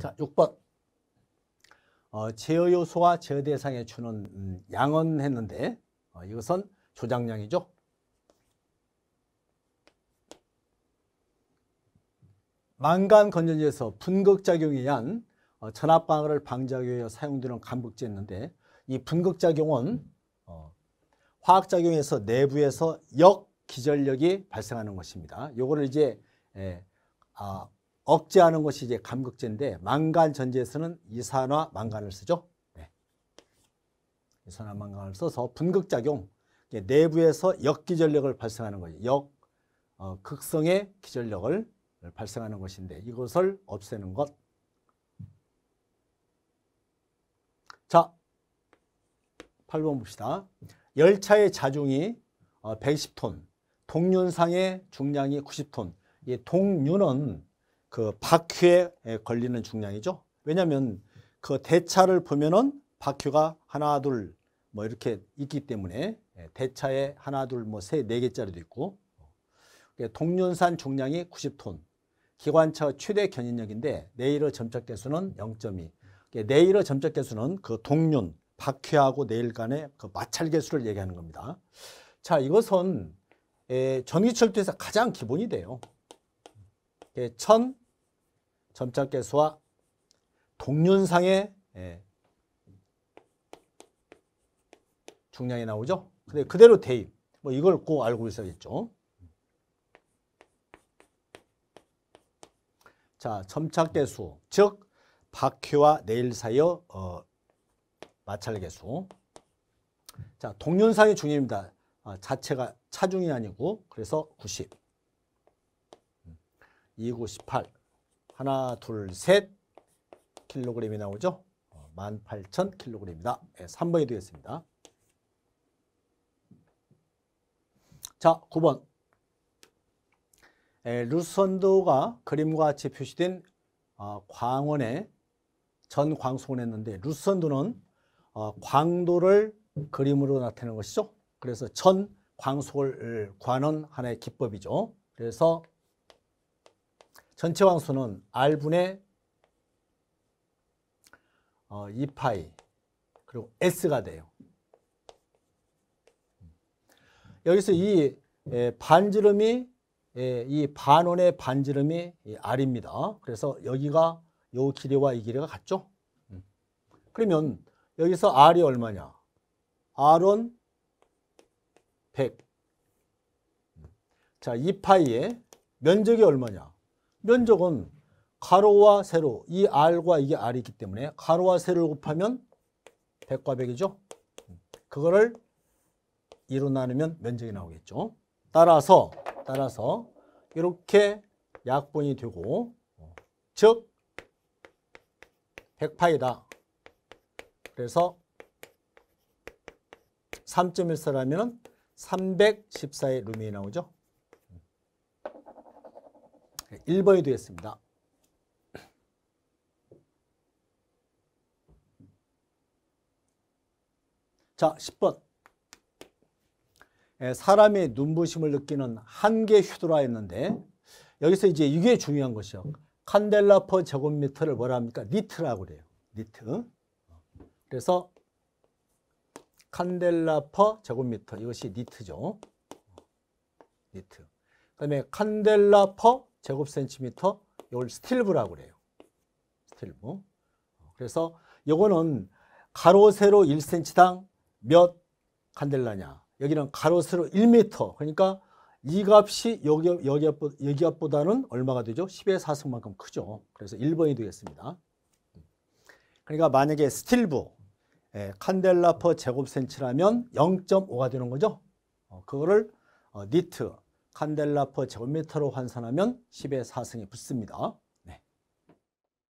자, 6번. 어, 제어 요소와 제어 대상에 주는 음, 양은했는데 어, 이것은 조작량이죠. 망간 건전지에서 분극작용에 의한 어, 전압방어를 방지하기 위해 사용되는 간극제였는데 이 분극작용은 어, 화학작용에서 내부에서 역기전력이 발생하는 것입니다. 요거를 이제 에, 예, 아, 억제하는 것이 이제 감극제인데 망간 전제에서는 이산화 망간을 쓰죠. 네. 이산화 망간을 써서 분극작용 내부에서 역기전력을 발생하는 거죠. 역 어, 극성의 기전력을 발생하는 것인데 이것을 없애는 것. 자, 8번 봅시다. 열차의 자중이 110톤, 어, 동륜상의 중량이 90톤. 이 동륜은 그 바퀴에 예, 걸리는 중량이죠. 왜냐하면 그 대차를 보면은 바퀴가 하나 둘 뭐 이렇게 있기 때문에 예, 대차에 하나 둘 뭐 세 네 개짜리도 있고 동륜산 중량이 90톤 기관차 최대 견인력인데 네일러 점착 개수는 0.2 네일러 점착 개수는 그 동륜 바퀴하고 내일 간의 그 마찰 개수를 얘기하는 겁니다. 자 이것은 예, 전기철도에서 가장 기본이 돼요. 1000 점착 개수와 동륜상의 예, 중량이 나오죠. 근데 그대로 대입. 뭐 이걸 꼭 알고 있어야겠죠. 자, 점착계수, 즉 바퀴와 네일 사이의 어, 마찰계수. 자, 동륜상의 중입니다. 아, 자체가 차중이 아니고 그래서 90. 2, 9, 8 하나, 둘, 셋 킬로그램이 나오죠. 18,000kg이다. 네, 3번이 되겠습니다. 자, 9번. 에, 예, 루선도가 그림과 같이 표시된 어, 광원에 전광속을 했는데 루선도는 어, 광도를 그림으로 나타내는 것이죠. 그래서 전광속을 관원 하나의 기법이죠. 그래서 전체 황수는 R분의 2파이 어, 그리고 S가 돼요. 여기서 이 예, 반지름이 예, 이 반원의 반지름이 R입니다. 그래서 여기가 요 길이와 이 길이가 같죠? 음. 그러면 여기서 R이 얼마냐? R은 100. 음. 자, 2파이의 면적이 얼마냐? 면적은 가로와 세로 이 r과 이게 r이기 때문에 가로와 세로를 곱하면 100과 100이죠. 그거를 2로 나누면 면적이 나오겠죠. 따라서 따라서 이렇게 약분이 되고 즉 100파이다. 그래서 3.14라면 314의 루미에 나오죠. 1번이 되겠습니다. 자, 10번. 사람의 눈부심을 느끼는 한계 휘도라 했는데 여기서 이제 이게 중요한 것이요. 칸델라퍼 제곱미터를 뭐라 합니까? 니트라고 그래요. 니트. 어. 그래서 칸델라퍼 제곱미터 이것이 니트죠. 니트. 그다음에 칸델라퍼 제곱 센티미터 이걸 스틸브라고 그래요. 스틸브. 그래서 이거는 가로 세로 1cm당 몇칸델라냐 여기는 가로 세로 1m. 그러니까 이 값이 여기, 여기, 여기 값보다는 얼마가 되죠? 10의 4승만큼 크죠. 그래서 1번이 되겠습니다. 그러니까 만약에 스틸브, 예, 칸델라퍼 제곱센치라면 0.5가 되는 거죠. 어, 그거를 어, 니트, 칸델라퍼 제곱미터로 환산하면 10의 4승에 붙습니다.